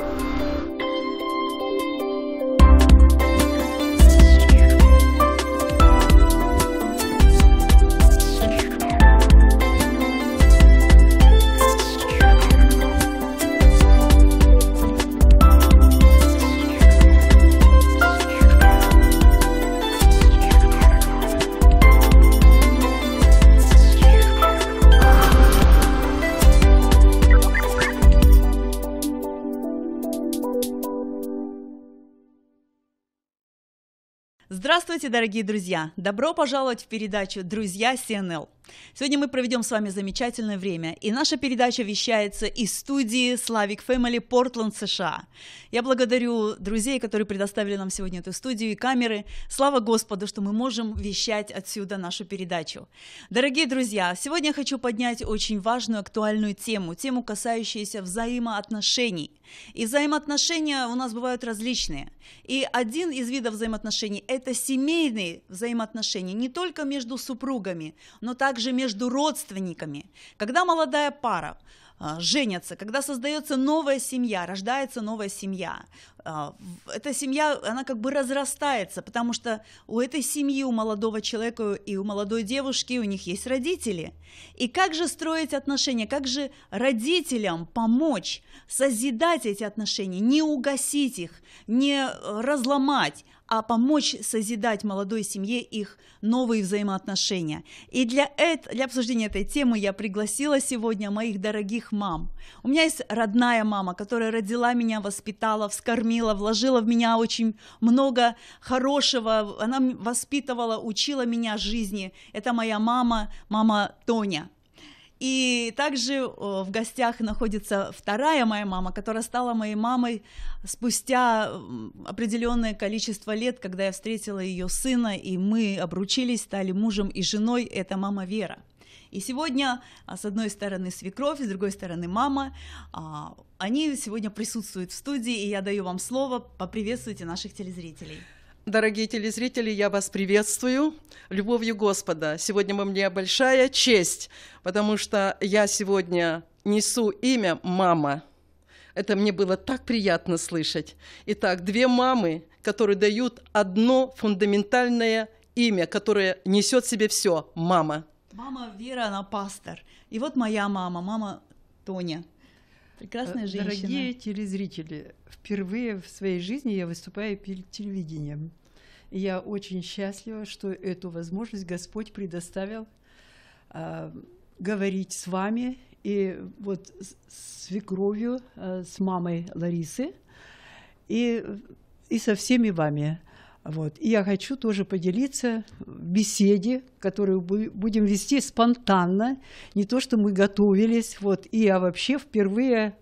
Música Здравствуйте, дорогие друзья! Добро пожаловать в передачу «Друзья СНЛ». Сегодня мы проведем с вами замечательное время, и наша передача вещается из студии Slavic Family Portland, США. Я благодарю друзей, которые предоставили нам сегодня эту студию и камеры. Слава Господу, что мы можем вещать отсюда нашу передачу. Дорогие друзья, сегодня я хочу поднять очень важную, актуальную тему, тему, касающуюся взаимоотношений. И взаимоотношения у нас бывают различные. И один из видов взаимоотношений – это семейные взаимоотношения, не только между супругами, но также также между родственниками. Когда молодая пара а, женятся, когда создается новая семья, рождается новая семья, а, эта семья, она как бы разрастается, потому что у этой семьи, у молодого человека и у молодой девушки у них есть родители. И как же строить отношения, как же родителям помочь созидать эти отношения, не угасить их, не э, разломать, а помочь созидать молодой семье их новые взаимоотношения. И для, это, для обсуждения этой темы я пригласила сегодня моих дорогих мам. У меня есть родная мама, которая родила меня, воспитала, вскормила кормила, вложила в меня очень много хорошего. Она воспитывала, учила меня жизни. Это моя мама, мама Тоня. И также в гостях находится вторая моя мама, которая стала моей мамой спустя определенное количество лет, когда я встретила ее сына, и мы обручились, стали мужем и женой. Это мама Вера. И сегодня, а, с одной стороны, свекровь, с другой стороны, мама, а, они сегодня присутствуют в студии, и я даю вам слово. Поприветствуйте наших телезрителей. Дорогие телезрители, я вас приветствую любовью Господа. Сегодня мне большая честь, потому что я сегодня несу имя «Мама». Это мне было так приятно слышать. Итак, две мамы, которые дают одно фундаментальное имя, которое несет в себе все – «Мама». Мама Вера, она пастор. И вот моя мама, мама Тоня – Прекрасная э, женщина. Дорогие телезрители, впервые в своей жизни я выступаю перед телевидением. я очень счастлива, что эту возможность Господь предоставил э, говорить с вами и вот с свекровью, э, с мамой Ларисы и, и со всеми вами. Вот. И я хочу тоже поделиться беседе, которую будем вести спонтанно, не то, что мы готовились, вот, и я вообще впервые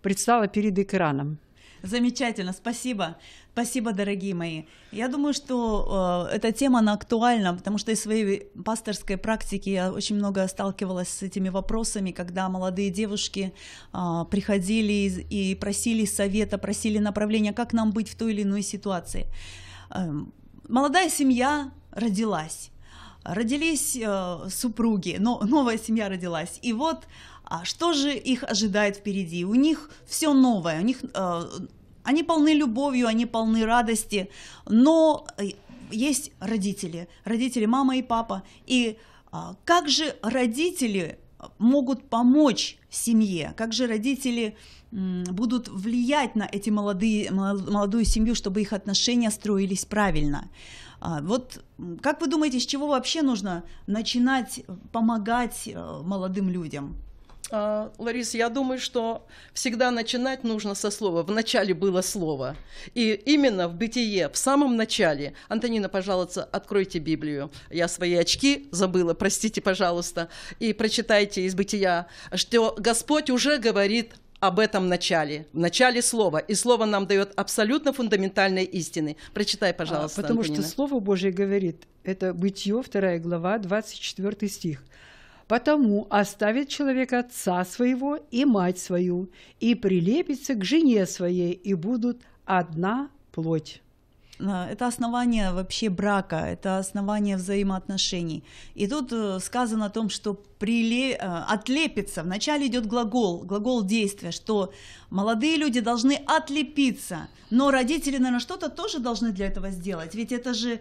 предстала перед экраном. Замечательно, спасибо. Спасибо, дорогие мои. Я думаю, что э, эта тема, она актуальна, потому что из своей пасторской практики я очень много сталкивалась с этими вопросами, когда молодые девушки э, приходили и просили совета, просили направления, как нам быть в той или иной ситуации. Эм, молодая семья родилась, родились э, супруги, но новая семья родилась. И вот а, что же их ожидает впереди? У них все новое, у них э, они полны любовью, они полны радости, но э, есть родители, родители мама и папа. И а, как же родители могут помочь семье, как же родители будут влиять на эти молодые, молодую семью, чтобы их отношения строились правильно. А, вот как вы думаете, с чего вообще нужно начинать помогать э, молодым людям? А, Лариса, я думаю, что всегда начинать нужно со слова. В начале было слово. И именно в бытие, в самом начале. Антонина, пожалуйста, откройте Библию. Я свои очки забыла, простите, пожалуйста. И прочитайте из бытия, что Господь уже говорит об этом начале, в начале слова. И слово нам дает абсолютно фундаментальные истины. Прочитай, а, пожалуйста. А, потому Антонина. что Слово Божье говорит, это Бытие, вторая глава, 24 стих потому оставит человек отца своего и мать свою, и прилепится к жене своей, и будут одна плоть». Э, это основание вообще брака, это основание взаимоотношений. И тут э, сказано о том, что приле... Э, отлепится, вначале идет глагол, глагол действия, что молодые люди должны отлепиться, но родители, наверное, что-то тоже должны для этого сделать, ведь это же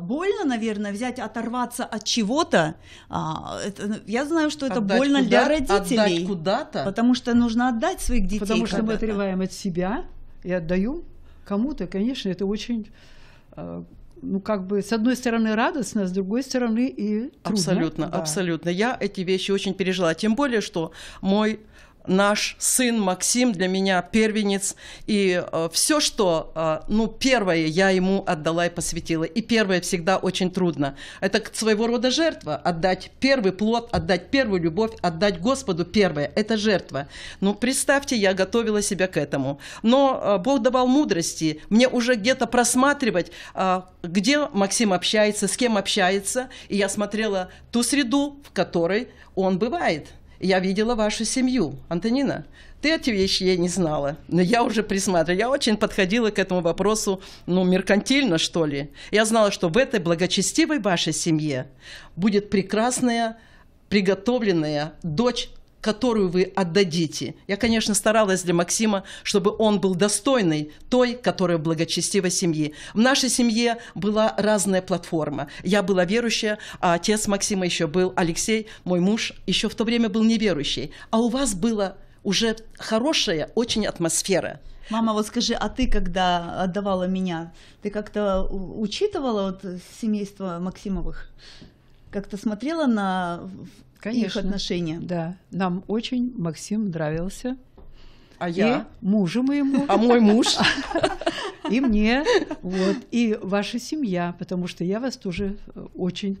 больно, наверное, взять, оторваться от чего-то. А, ну, я знаю, что это отдать больно для родителей. Отдать куда-то. Потому что нужно отдать своих детей. Потому что мы отрываем от себя и отдаем кому-то, конечно, это очень э, ну, как бы, с одной стороны, радостно, с другой стороны, и трудно. Абсолютно, да. абсолютно. Я эти вещи очень пережила. Тем более, что мой наш сын Максим для меня первенец. И э, все, что, э, ну, первое я ему отдала и посвятила. И первое всегда очень трудно. Это своего рода жертва. Отдать первый плод, отдать первую любовь, отдать Господу первое. Это жертва. Ну, представьте, я готовила себя к этому. Но э, Бог давал мудрости. Мне уже где-то просматривать, э, где Максим общается, с кем общается. И я смотрела ту среду, в которой он бывает я видела вашу семью, Антонина. Ты эти вещи я не знала, но я уже присматривала. Я очень подходила к этому вопросу, ну, меркантильно, что ли. Я знала, что в этой благочестивой вашей семье будет прекрасная, приготовленная дочь которую вы отдадите. Я, конечно, старалась для Максима, чтобы он был достойный той, которая благочестива семьи. В нашей семье была разная платформа. Я была верующая, а отец Максима еще был, Алексей, мой муж, еще в то время был неверующий. А у вас была уже хорошая очень атмосфера. Мама, вот скажи, а ты когда отдавала меня, ты как-то учитывала вот семейство Максимовых? Как-то смотрела на Конечно. их отношения. Да, нам очень Максим нравился. А и я? мужу моему. А мой муж? И мне. Вот. И ваша семья, потому что я вас тоже э, очень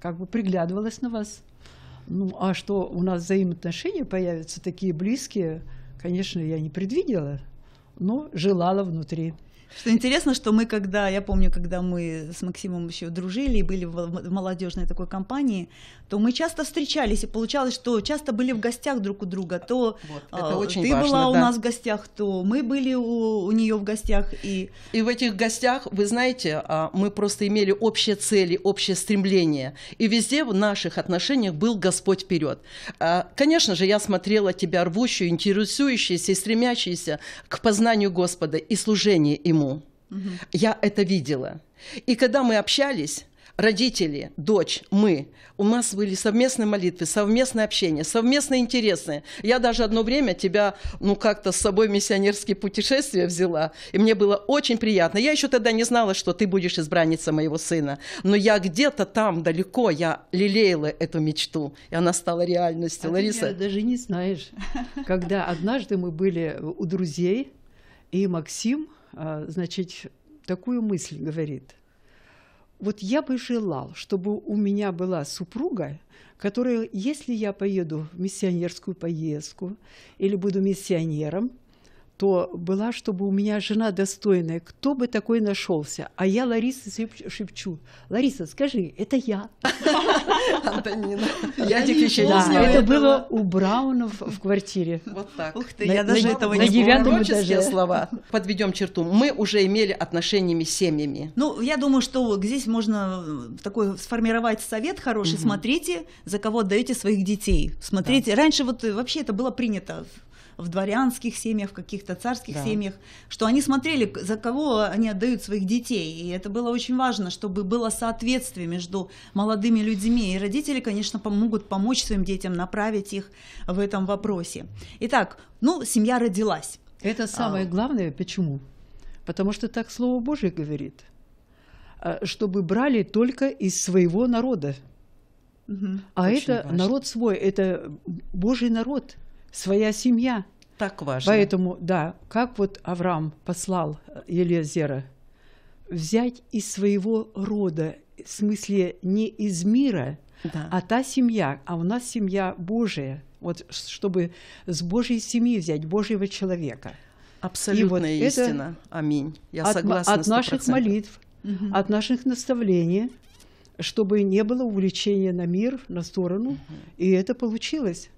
как бы приглядывалась на вас. Ну, а что у нас взаимоотношения появятся такие близкие, конечно, я не предвидела, но желала внутри. Что интересно, что мы когда, я помню, когда мы с Максимом еще дружили и были в молодежной такой компании, то мы часто встречались, и получалось, что часто были в гостях друг у друга. То вот, это а, очень ты важно, была у нас в гостях, то мы были у, у нее в гостях. И... и в этих гостях, вы знаете, а, мы просто имели общие цели, общее стремление. И везде в наших отношениях был Господь вперед. А, конечно же, я смотрела тебя рвущую, интересующуюся и стремящуюся к познанию Господа и служению Ему ему. Угу. Я это видела. И когда мы общались, родители, дочь, мы, у нас были совместные молитвы, совместное общение, совместные интересы. Я даже одно время тебя, ну, как-то с собой миссионерские путешествия взяла, и мне было очень приятно. Я еще тогда не знала, что ты будешь избранница моего сына, но я где-то там, далеко, я лелеяла эту мечту, и она стала реальностью. А Лариса... Ты даже не знаешь, когда однажды мы были у друзей, и Максим – а, значит, такую мысль говорит. Вот я бы желал, чтобы у меня была супруга, которая, если я поеду в миссионерскую поездку или буду миссионером, то была, чтобы у меня жена достойная. Кто бы такой нашелся? А я Лариса шепчу. Лариса, скажи, это я. Антонина. Я еще не Это было у Браунов в квартире. Вот так. Ух ты, я даже этого не Пророческие слова. Подведем черту. Мы уже имели отношениями с семьями. Ну, я думаю, что здесь можно э, такой сформировать совет хороший. Смотрите, за кого отдаете своих детей. Смотрите, раньше вот э, вообще это было принято в дворянских семьях, в каких-то царских да. семьях, что они смотрели, за кого они отдают своих детей. И это было очень важно, чтобы было соответствие между молодыми людьми. И родители, конечно, помогут помочь своим детям, направить их в этом вопросе. Итак, ну, семья родилась. Это самое а... главное. Почему? Потому что так Слово Божие говорит, э, чтобы брали только из своего народа. Угу. А это важно. народ свой, это Божий народ своя семья. Так важно. Поэтому, да, как вот Авраам послал э, Елизера взять из своего рода, в смысле не из мира, да. а та семья, а у нас семья Божия, вот чтобы с Божьей семьи взять Божьего человека. Абсолютная вот истина. Аминь. Я от, согласна. От наших молитв, угу. от наших наставлений, чтобы не было увлечения на мир, на сторону. Угу. И это получилось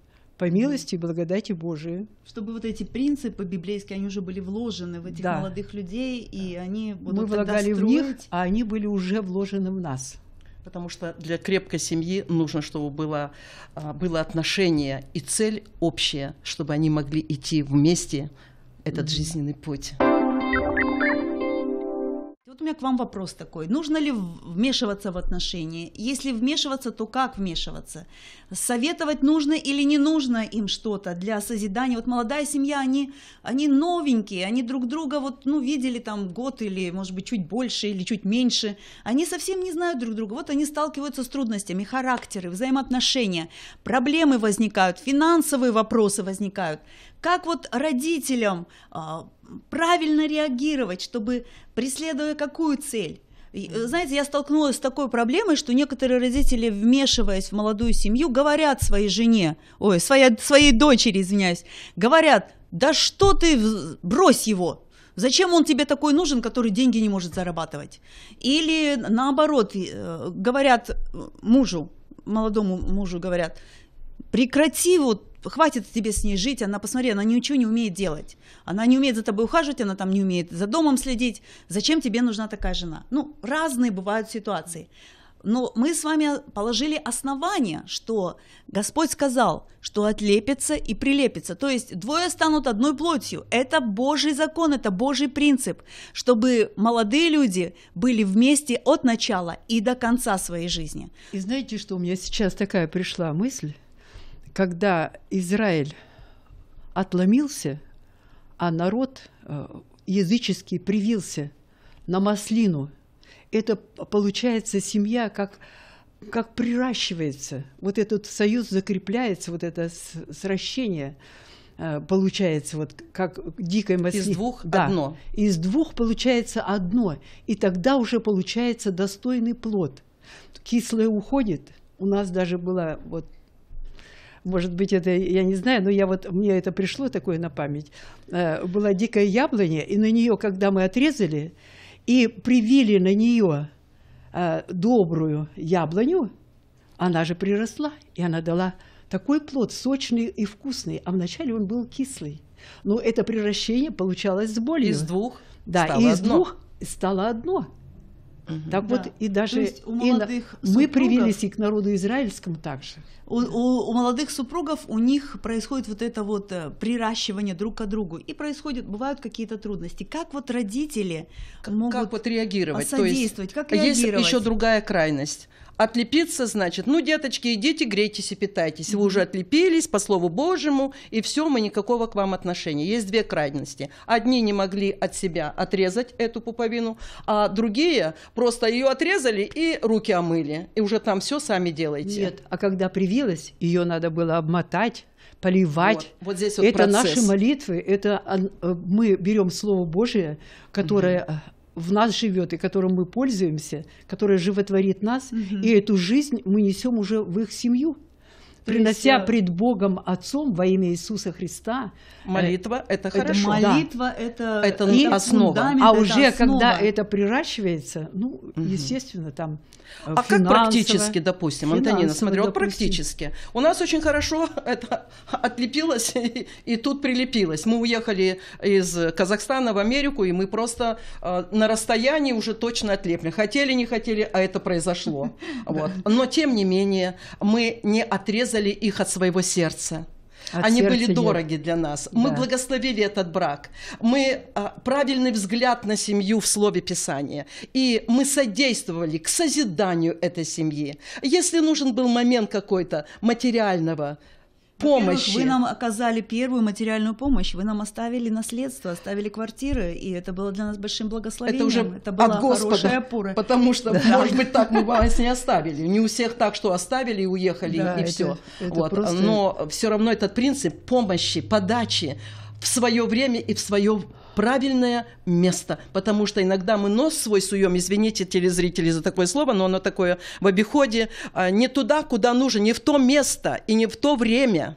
по милости и благодати Божией. Чтобы вот эти принципы библейские, они уже были вложены в этих да. молодых людей, и они будут Мы влагали строить... в них, а они были уже вложены в нас. Потому что для крепкой семьи нужно, чтобы было, а, было отношение и цель общая, чтобы они могли идти вместе этот mm -hmm. жизненный путь. Вот у меня к вам вопрос такой. Нужно ли вмешиваться в отношения? Если вмешиваться, то как вмешиваться? Советовать нужно или не нужно им что-то для созидания? Вот молодая семья, они, они новенькие, они друг друга вот, ну, видели там год или, может быть, чуть больше или чуть меньше. Они совсем не знают друг друга. Вот они сталкиваются с трудностями, характеры, взаимоотношения. Проблемы возникают, финансовые вопросы возникают. Как вот родителям а, правильно реагировать, чтобы, преследуя какую цель, э, знаете, я столкнулась с такой проблемой, что некоторые родители, вмешиваясь в молодую семью, говорят своей жене, ой, своя, своей дочери, извиняюсь, говорят, да что ты, брось его, Зачем он тебе такой нужен, который деньги не может зарабатывать? Или наоборот, э, говорят э, мужу, молодому мужу говорят, прекрати вот хватит тебе с ней жить, она, посмотри, она ничего не умеет делать. Она не умеет за тобой ухаживать, она там не умеет за домом следить. Зачем тебе нужна такая жена? Ну, разные бывают ситуации. Но мы с вами положили основание, что Господь сказал, что отлепится и прилепится. То есть двое станут одной плотью. Это Божий закон, это Божий принцип, чтобы молодые люди были вместе от начала и до конца своей жизни. И знаете, что у меня сейчас такая пришла мысль? когда Израиль отломился, а народ э, языческий привился на маслину, это получается семья как как приращивается, вот этот союз закрепляется, вот это сращение э, получается вот как дикой маслины. Из двух да. одно. Из двух получается одно, и тогда уже получается достойный плод. Кислое уходит. У нас даже была вот может быть, это, я не знаю, но я вот, мне это пришло такое на память. Э, была дикая яблоня, и на нее, когда мы отрезали, и привили на нее э, добрую яблоню, она же приросла, и она дала такой плод сочный и вкусный, а вначале он был кислый. Но это превращение получалось с болью. Из двух да, стало и из одно. двух стало одно. Угу. Так да. вот, и даже у молодых и на... мы привились и к народу израильскому также. У, у, у молодых супругов у них происходит вот это вот э, приращивание друг к другу. И происходят, бывают какие-то трудности. Как вот родители как, могут как вот реагировать? содействовать? есть, как реагировать? Есть еще другая крайность. Отлепиться значит, ну, деточки, идите, грейтесь и питайтесь. Вы уже отлепились по Слову Божьему, и все, мы никакого к вам отношения. Есть две крайности. Одни не могли от себя отрезать эту пуповину, а другие просто ее отрезали и руки омыли. И уже там все сами делаете. Нет, а когда привилась, ее надо было обмотать, поливать. Вот, вот здесь вот это процесс. наши молитвы, это а, э, мы берем Слово Божие, которое угу в нас живет и которым мы пользуемся, которая животворит нас, угу. и эту жизнь мы несем уже в их семью принося пред Богом Отцом во имя Иисуса Христа. Э, молитва это, это хорошо. Молитва да. это, это и э, основа. А уже основа. когда это приращивается, ну, угу. естественно, там. Э, а как практически, допустим, Антонина, смотри, вот практически. У нас очень хорошо это отлепилось и, и тут прилепилось. Мы уехали из Казахстана в Америку, и мы просто э, на расстоянии уже точно отлепли. Хотели, не хотели, а это произошло. Вот. Но тем не менее, мы не отрезали отрезали их от своего сердца. От Они были нет. дороги для нас. Да. Мы благословили этот брак. Мы а, правильный взгляд на семью в слове Писания. И мы содействовали к созиданию этой семьи. Если нужен был момент какой-то материального, помощи. Вы нам оказали первую материальную помощь, вы нам оставили наследство, оставили квартиры, и это было для нас большим благословением. Это уже это была от Господа, хорошая опора. потому что, да. может быть, так мы вас не оставили. Не у всех так, что оставили и уехали, да, и это, все. Это вот. просто... Но все равно этот принцип помощи, подачи, в свое время и в свое правильное место. Потому что иногда мы нос свой суем, извините, телезрители, за такое слово, но оно такое в обиходе, а, не туда, куда нужно, не в то место и не в то время.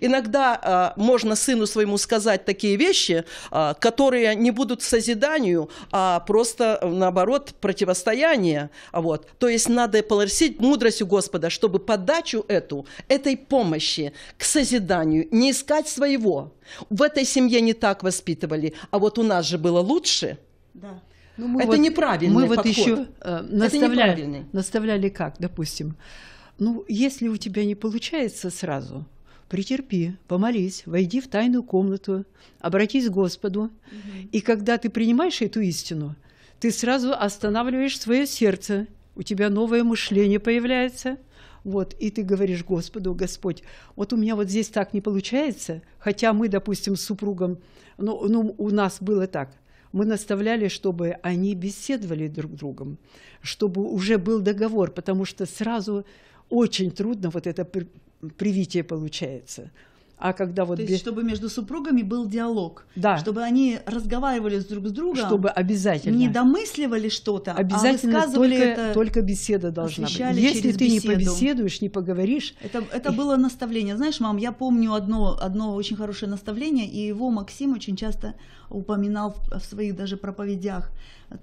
Иногда э, можно сыну своему сказать такие вещи, э, которые не будут созиданию, а просто, э, наоборот, противостояние. Вот. То есть надо поларсить мудростью Господа, чтобы подачу эту, этой помощи к созиданию, не искать своего. В этой семье не так воспитывали, а вот у нас же было лучше. Да. Ну, мы это вот, неправильный Мы подход. вот еще э, наставляли, наставляли как, допустим. Ну, если у тебя не получается сразу, претерпи, помолись, войди в тайную комнату, обратись к Господу. Угу. И когда ты принимаешь эту истину, ты сразу останавливаешь свое сердце, у тебя новое мышление появляется. Вот, и ты говоришь Господу, Господь, вот у меня вот здесь так не получается, хотя мы, допустим, с супругом, ну, ну у нас было так, мы наставляли, чтобы они беседовали друг с другом, чтобы уже был договор, потому что сразу очень трудно вот это привитие получается. А когда вот То есть, без... чтобы между супругами был диалог, да. чтобы они разговаривали друг с другом, чтобы обязательно не домысливали что-то, а обязательно а только, это... только беседа должна быть. Если ты беседу. не побеседуешь, не поговоришь, это это было наставление. Знаешь, мам, я помню одно одно очень хорошее наставление, и его Максим очень часто упоминал в своих даже проповедях.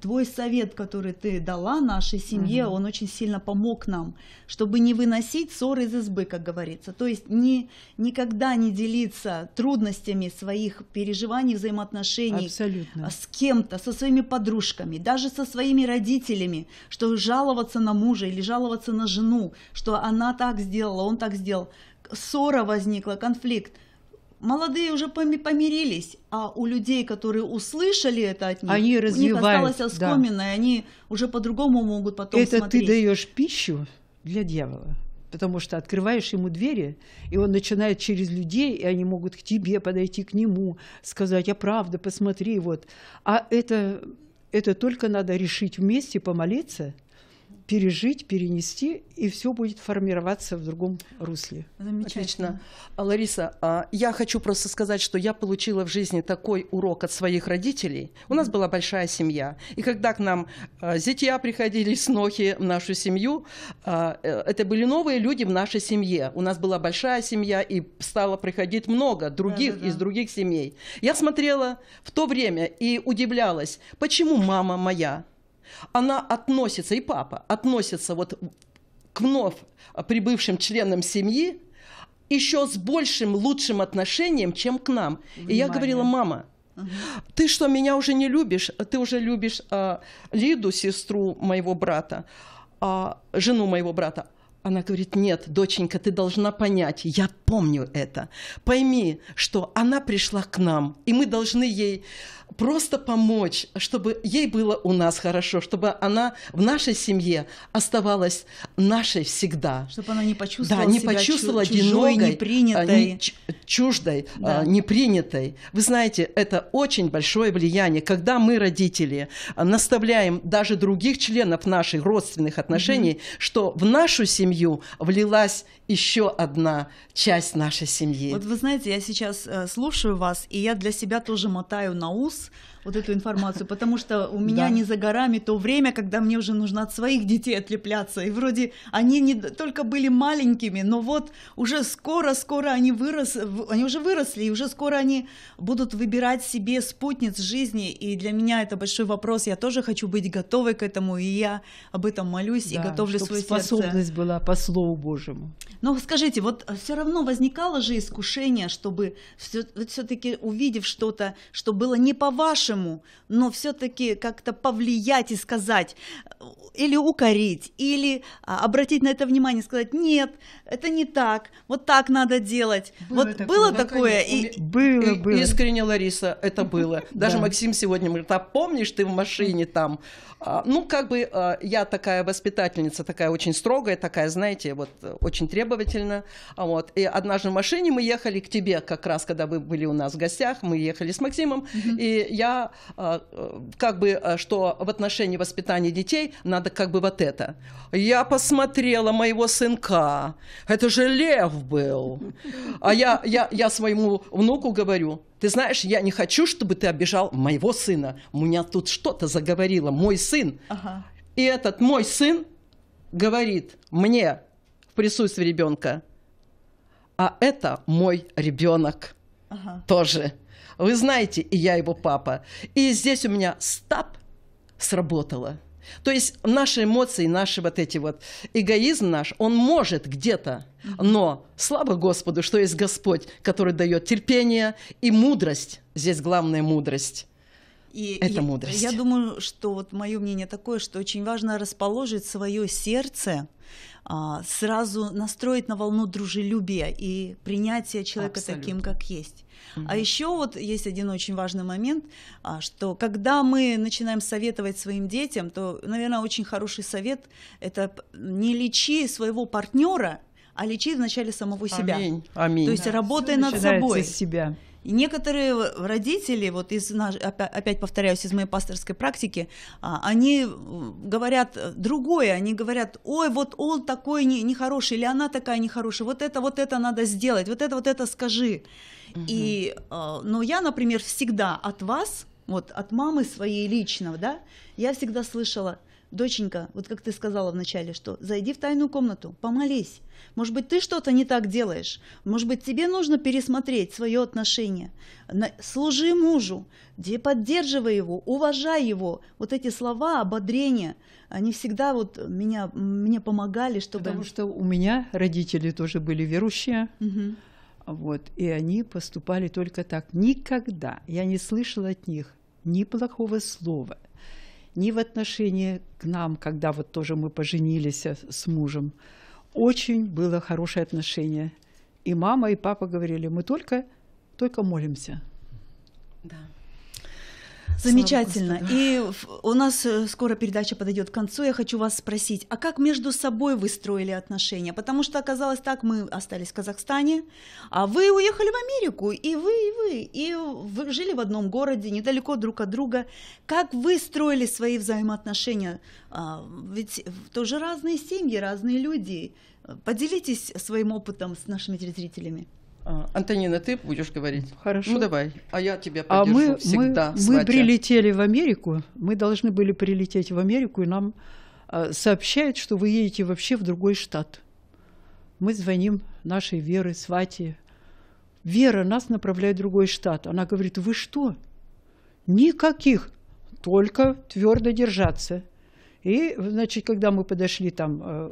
Твой совет, который ты дала нашей семье, угу. он очень сильно помог нам, чтобы не выносить ссоры из избы, как говорится. То есть не, никогда не делиться трудностями своих переживаний, взаимоотношений Абсолютно. с кем-то, со своими подружками, даже со своими родителями, что жаловаться на мужа или жаловаться на жену, что она так сделала, он так сделал. Ссора возникла, конфликт – молодые уже помирились, а у людей, которые услышали это от них, они у них осталось оскомина, да. и они уже по-другому могут потом это смотреть. Это ты даешь пищу для дьявола. Потому что открываешь ему двери, и он начинает через людей, и они могут к тебе подойти, к нему, сказать, а правда, посмотри, вот. А это, это только надо решить вместе, помолиться – пережить, перенести, и все будет формироваться в другом русле. Замечательно. Отлично. Лариса, а, я хочу просто сказать, что я получила в жизни такой урок от своих родителей. У нас была большая семья. И когда к нам а, зятья приходили, снохи в нашу семью, а, э, это были новые люди в нашей семье. У нас была большая семья, и стало приходить много других да, да, да. из других семей. Я смотрела в то время и удивлялась, почему мама моя она относится, и папа относится вот к вновь прибывшим членам семьи еще с большим, лучшим отношением, чем к нам. Внимание. И я говорила, мама, ты что, меня уже не любишь? Ты уже любишь э, Лиду, сестру моего брата, э, жену моего брата. Она говорит, нет, доченька, ты должна понять, я помню это. Пойми, что она пришла к нам, и мы должны ей просто помочь, чтобы ей было у нас хорошо, чтобы она в нашей семье оставалась нашей всегда. Чтобы она не почувствовала да, не себя почувствовала чу- чужой, одинокой, а, непринятой. Не, чуждой, а, да. непринятой. Вы знаете, это очень большое влияние. Когда мы, родители, наставляем даже других членов наших родственных отношений, угу. что в нашу семью семью влилась еще одна часть нашей семьи. Вот вы знаете, я сейчас э, слушаю вас, и я для себя тоже мотаю на ус вот эту информацию, потому что у меня да. не за горами то время, когда мне уже нужно от своих детей отлепляться. И вроде они не только были маленькими, но вот уже скоро-скоро они вырос, они уже выросли, и уже скоро они будут выбирать себе спутниц жизни. И для меня это большой вопрос. Я тоже хочу быть готовой к этому, и я об этом молюсь да, и готовлю свое способность была по Слову Божьему. Но скажите, вот э, все равно возникало же искушение, чтобы все-таки увидев что-то, что было не по вашему, лучшему, но все-таки как-то повлиять и сказать, или укорить, или а, обратить на это внимание, сказать, нет, это не так, вот так надо делать. Было вот такое, было такое? И... Было, было. Искренне, Лариса, это было. Даже Максим сегодня говорит, а помнишь ты в машине там? А, ну, как бы а, я такая воспитательница, такая очень строгая, такая, знаете, вот очень требовательная. Вот. И однажды в машине мы ехали к тебе, как раз когда вы были у нас в гостях, мы ехали с Максимом, и я Э, как бы, э, что в отношении воспитания детей надо как бы вот это. Я посмотрела моего сынка, это же лев был. А я, я, я своему внуку говорю, ты знаешь, я не хочу, чтобы ты обижал моего сына. У меня тут что-то заговорило, мой сын. Ага. И этот мой сын говорит мне в присутствии ребенка, а это мой ребенок ага. тоже. Вы знаете, и я его папа. И здесь у меня стаб сработало. То есть наши эмоции, наши вот эти вот эгоизм наш, он может где-то, но слава Господу, что есть Господь, который дает терпение и мудрость. Здесь главная мудрость. И это я, мудрость. Я думаю, что вот мое мнение такое, что очень важно расположить свое сердце, а, сразу настроить на волну дружелюбия и принятия человека Абсолютно. таким, как есть. Угу. А еще вот есть один очень важный момент, а, что когда мы начинаем советовать своим детям, то, наверное, очень хороший совет это не лечи своего партнера, а лечи вначале самого себя. Аминь. Аминь. То есть да. работай Все над собой. С себя. И некоторые э, родители, вот из наш, опять повторяюсь, из моей пасторской практики, а, они э, говорят другое, они говорят, ой, вот он такой не, нехороший, или она такая нехорошая, вот это, вот это надо сделать, вот это, вот это скажи. Угу. И, э, но я, например, всегда от вас, вот от мамы своей личного, да, я всегда слышала, Доченька, вот как ты сказала вначале, что зайди в тайную комнату, помолись. Может быть, ты что-то не так делаешь. Может быть, тебе нужно пересмотреть свое отношение. Служи мужу, поддерживай его, уважай его. Вот эти слова ободрения, они всегда вот меня, мне помогали, чтобы... Потому что у меня родители тоже были верующие. Угу. Вот, и они поступали только так. Никогда я не слышала от них ни плохого слова – ни в отношении к нам, когда вот тоже мы поженились э, с мужем. Очень было хорошее отношение. И мама, и папа говорили, мы только, только молимся. Да. Замечательно. И у нас э, скоро передача подойдет к концу. Я хочу вас спросить, а как между собой вы строили отношения? Потому что оказалось так, мы остались в Казахстане, а вы уехали в Америку, и вы, и вы, и вы жили в одном городе, недалеко друг от друга. Как вы строили свои взаимоотношения? А, ведь тоже разные семьи, разные люди. Поделитесь своим опытом с нашими телезрителями. А, Антонина, ты будешь говорить? Хорошо. Ну давай, а я тебя а поддержу а мы, всегда. Мы, мы прилетели в Америку, мы должны были прилететь в Америку, и нам э, сообщают, что вы едете вообще в другой штат. Мы звоним нашей Веры, Свате. Вера нас направляет в другой штат. Она говорит, вы что? Никаких, только твердо держаться. И, значит, когда мы подошли там э,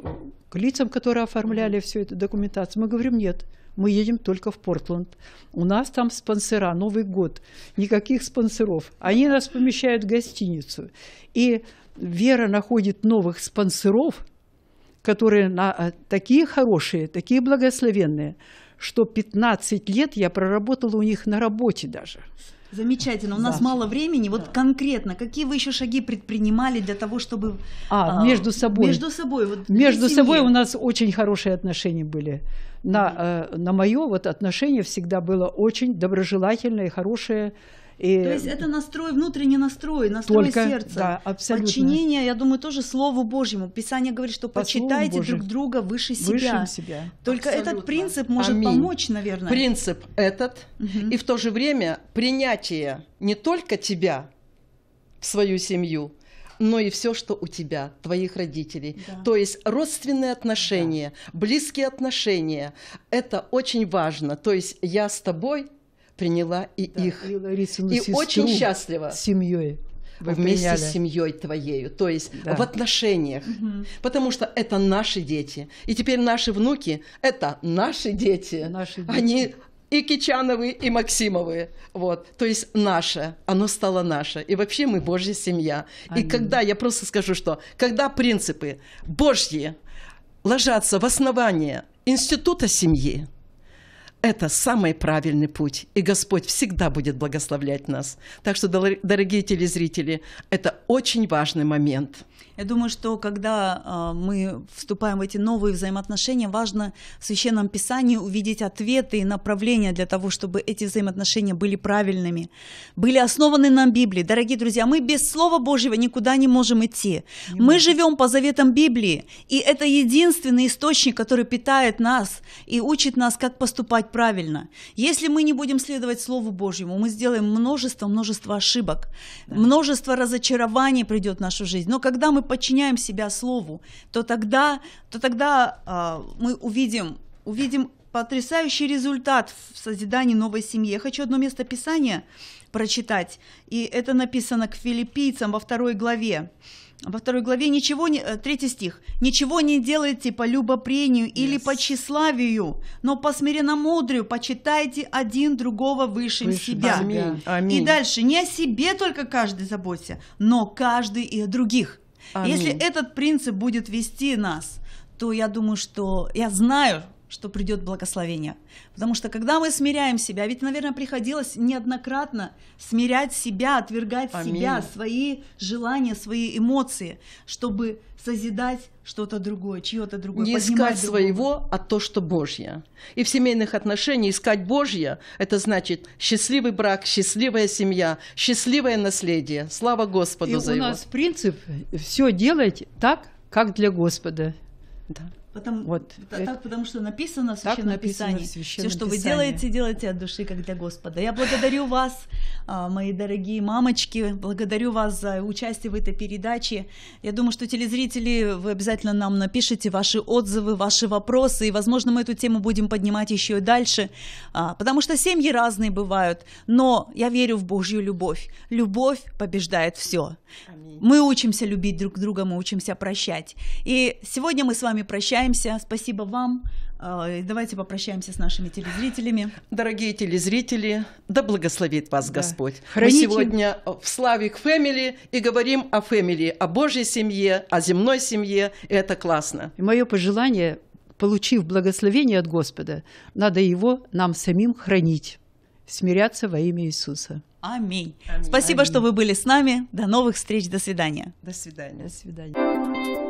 к лицам, которые оформляли всю эту документацию, мы говорим, нет, мы едем только в Портленд. У нас там спонсора, Новый год, никаких спонсоров. Они нас помещают в гостиницу. И Вера находит новых спонсоров, которые на, а, такие хорошие, такие благословенные, что 15 лет я проработала у них на работе даже. Замечательно. У нас мало времени. Вот да. конкретно, какие вы еще шаги предпринимали для того, чтобы... А, а между собой. Между собой. Вот между собой у нас очень хорошие отношения были. На, mm-hmm. э, на мое вот отношение всегда было очень доброжелательное и хорошее. И То есть это настрой, внутренний настрой, настрой только, сердца. Да, Подчинение, я думаю, тоже Слову Божьему. Писание говорит, что почитайте друг друга выше себя. себя. Только абсолютно. этот принцип может Аминь. помочь, наверное. Принцип этот. Угу. И в то же время принятие не только тебя в свою семью, но и все, что у тебя, твоих родителей. Да. То есть родственные отношения, да. близкие отношения. Это очень важно. То есть я с тобой, приняла и да, их. И, Ларисину и очень счастлива. семьей. Вы вместе приняли. с семьей твоею, то есть да. в отношениях, угу. потому что это наши дети, и теперь наши внуки это наши дети, наши дети. они и Кичановы, и Максимовы. Вот. То есть наше, оно стало наше. И вообще мы Божья семья. Аминь. И когда, я просто скажу, что когда принципы Божьи ложатся в основание института семьи, это самый правильный путь, и Господь всегда будет благословлять нас. Так что, дорогие телезрители, это очень важный момент. Я думаю, что когда а, мы вступаем в эти новые взаимоотношения, важно в Священном Писании увидеть ответы и направления для того, чтобы эти взаимоотношения были правильными, были основаны на Библии. Дорогие друзья, мы без Слова Божьего никуда не можем идти. Не мы живем по заветам Библии, и это единственный источник, который питает нас и учит нас, как поступать правильно. Если мы не будем следовать Слову Божьему, мы сделаем множество, множество ошибок, да. множество разочарований придет в нашу жизнь. Но когда мы подчиняем себя слову, то тогда, то тогда а, мы увидим, увидим потрясающий результат в созидании новой семьи. Я хочу одно место Писания прочитать, и это написано к филиппийцам во второй главе. Во второй главе ничего не, э, третий стих. Ничего не делайте по любопрению yes. или по тщеславию, но по смиренномудрию почитайте один другого выше, выше себя. Аминь. Аминь. И дальше не о себе только каждый заботься, но каждый и о других. Аминь. Если этот принцип будет вести нас, то я думаю, что я знаю, что придет благословение. Потому что когда мы смиряем себя, ведь, наверное, приходилось неоднократно смирять себя, отвергать Аминь. себя, свои желания, свои эмоции, чтобы созидать что-то другое, чье-то другое. Не искать другого. своего, а то, что Божье. И в семейных отношениях искать Божье – это значит счастливый брак, счастливая семья, счастливое наследие. Слава Господу и за у его. у нас принцип – все делать так, как для Господа. Да. Потому, вот, так, это, потому что написано в Священном написано Писании. В Священном Все, что Писании. вы делаете, делайте от души, как для Господа. Я благодарю вас, а, мои дорогие мамочки, благодарю вас за участие в этой передаче. Я думаю, что телезрители, вы обязательно нам напишите ваши отзывы, ваши вопросы, и, возможно, мы эту тему будем поднимать еще и дальше, а, потому что семьи разные бывают, но я верю в Божью любовь. Любовь побеждает все. Мы учимся любить друг друга, мы учимся прощать. И сегодня мы с вами прощаемся. Спасибо вам. А, давайте попрощаемся с нашими телезрителями. Дорогие телезрители, да благословит вас да. Господь. Храните. Мы сегодня в славе к Фэмили и говорим о Фэмили, о Божьей семье, о земной семье. И это классно. Мое пожелание, получив благословение от Господа, надо его нам самим хранить, смиряться во имя Иисуса. Аминь. Аминь. Спасибо, Аминь. что вы были с нами. До новых встреч. До свидания. До свидания. До свидания.